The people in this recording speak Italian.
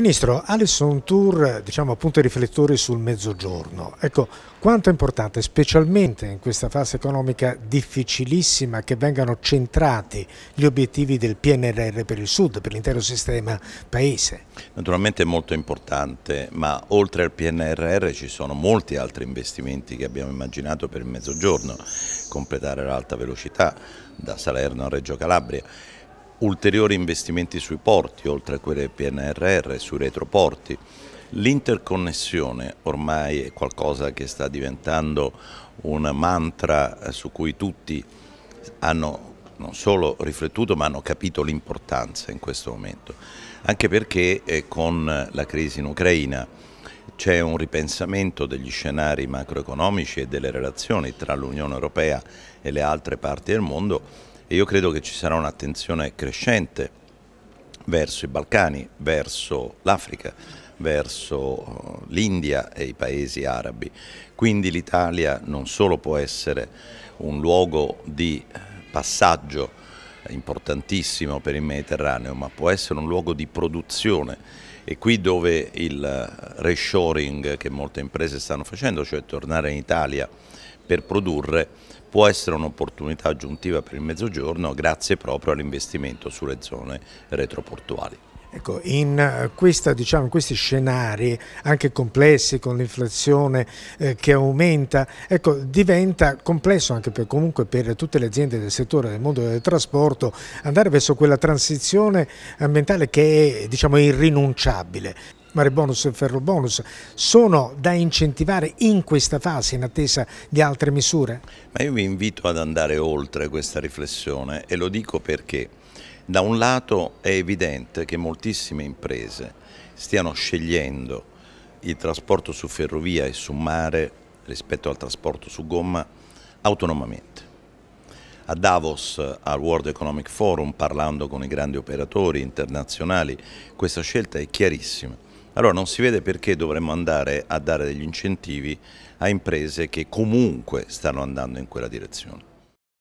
Ministro, Alice on Tour diciamo appunto i riflettori sul mezzogiorno. Ecco, quanto è importante, specialmente in questa fase economica difficilissima, che vengano centrati gli obiettivi del PNRR per il Sud, per l'intero sistema Paese? Naturalmente è molto importante, ma oltre al PNRR ci sono molti altri investimenti che abbiamo immaginato per il mezzogiorno, completare l'alta velocità da Salerno a Reggio Calabria ulteriori investimenti sui porti, oltre a quelli PNRR, sui retroporti. L'interconnessione ormai è qualcosa che sta diventando un mantra su cui tutti hanno non solo riflettuto ma hanno capito l'importanza in questo momento, anche perché eh, con la crisi in Ucraina c'è un ripensamento degli scenari macroeconomici e delle relazioni tra l'Unione Europea e le altre parti del mondo e io credo che ci sarà un'attenzione crescente verso i Balcani, verso l'Africa, verso eh, l'India e i paesi arabi. Quindi l'Italia non solo può essere un luogo di eh, passaggio importantissimo per il Mediterraneo, ma può essere un luogo di produzione e qui dove il eh, reshoring che molte imprese stanno facendo, cioè tornare in Italia per produrre può essere un'opportunità aggiuntiva per il Mezzogiorno grazie proprio all'investimento sulle zone retroportuali. Ecco, in, eh, questa, diciamo, in, questi scenari anche complessi con l'inflazione eh, che aumenta, ecco, diventa complesso anche per, comunque per tutte le aziende del settore del mondo del trasporto andare verso quella transizione ambientale che è diciamo, irrinunciabile. Mare Bonus e Ferro Bonus, sono da incentivare in questa fase in attesa di altre misure? Ma io vi invito ad andare oltre questa riflessione e lo dico perché da un lato è evidente che moltissime imprese stiano scegliendo il trasporto su ferrovia e su mare rispetto al trasporto su gomma autonomamente. A Davos, al World Economic Forum, parlando con i grandi operatori internazionali, questa scelta è chiarissima. Allora non si vede perché dovremmo andare a dare degli incentivi a imprese che comunque stanno andando in quella direzione.